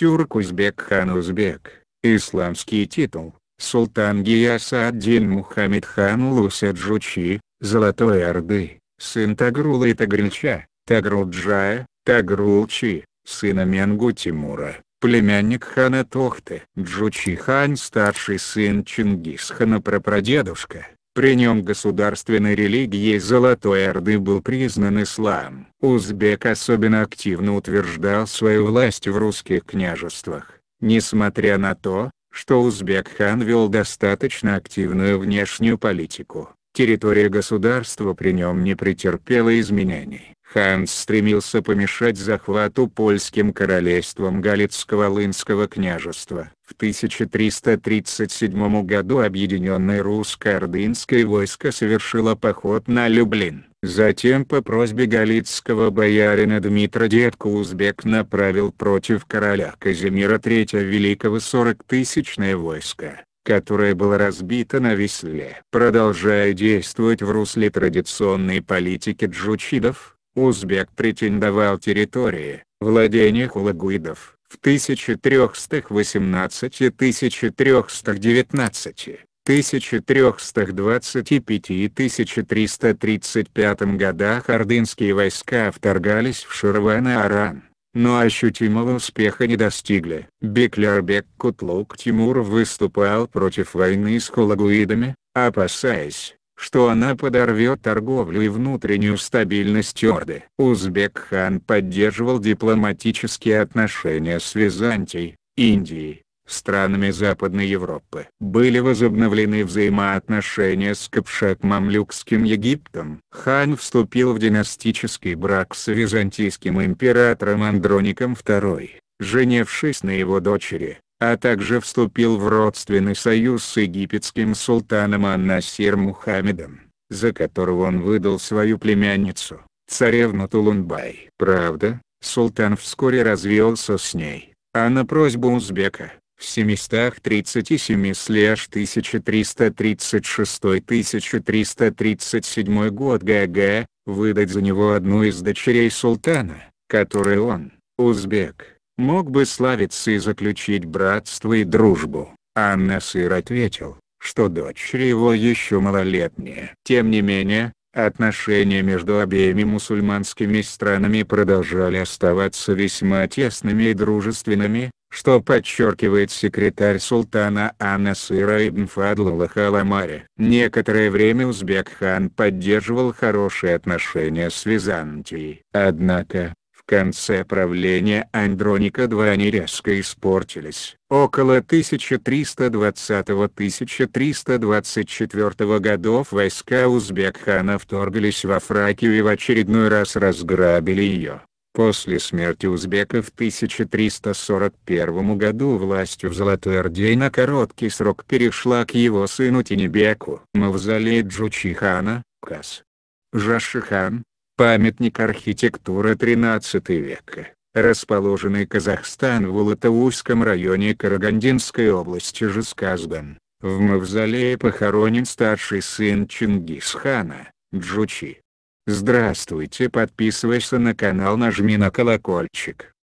Тюрк-Узбек-хан Узбек, исламский титул, Султан Гияса-ад-Дин Мухаммед хан Луседжучи, Золотой Орды, сын Тагрула и Тагрильча, Тагрулджая, Тагрулчи, сына Менгу Тимура, племянник хана Тохты. Джучи хан старший сын Чингисхана прапрадедушка. При нем государственной религией Золотой Орды был признан ислам. Узбек особенно активно утверждал свою власть в русских княжествах, несмотря на то, что Узбек-хан вел достаточно активную внешнюю политику территория государства при нем не претерпела изменений. Ханс стремился помешать захвату польским королевством Галицко-Волынского княжества. В 1337 году объединенное русско-ордынское войско совершило поход на Люблин. Затем по просьбе галицкого боярина Дмитра Детко узбек направил против короля Казимира III Великого 40-тысячное войско которое было разбито на Весле. Продолжая действовать в русле традиционной политики джучидов, Узбек претендовал территории, владения хулагуидов, в 1318-1319, 1325 и 1335 годах ордынские войска вторгались в Ширван-Аран, но ощутимого успеха не достигли. Беклярбек Кутлук Тимур выступал против войны с хулагуидами, опасаясь, что она подорвет торговлю и внутреннюю стабильность Орды. Узбек-хан поддерживал дипломатические отношения с Византией, Индией, странами Западной Европы. Были возобновлены взаимоотношения с Капшат-Мамлюкским Египтом. Хан вступил в династический брак с византийским императором Андроником II, женившись на его дочери, а также вступил в родственный союз с египетским султаном Аннасир Мухаммедом, за которого он выдал свою племянницу, царевну Тулунбай. Правда, султан вскоре развелся с ней, а на просьбу узбека, в 737-1336-1337 год ГГ, выдать за него одну из дочерей султана, которой он, узбек, мог бы славиться и заключить братство и дружбу. Анна Насыр ответил, что дочери его еще малолетняя. Тем не менее, отношения между обеими мусульманскими странами продолжали оставаться весьма тесными и дружественными, что подчеркивает секретарь султана Анна Анасыра ибн Фадлала Халамари. Некоторое время Узбек хан поддерживал хорошие отношения с Византией. Однако, конце правления Андроника II они резко испортились. Около 1320-1324 годов войска Узбек-хана вторглись во Фракию и в очередной раз разграбили ее. После смерти узбека в 1341 году властью в Золотой Орде на короткий срок перешла к его сыну Тенебеку. Мавзолей Джучихана, Кас. Жашихан, Памятник архитектуры 13 века, расположенный Казахстан в Улатауском районе Карагандинской области Жесказган. В мавзолее похоронен старший сын Чингисхана, Джучи. Здравствуйте подписывайся на канал нажми на колокольчик.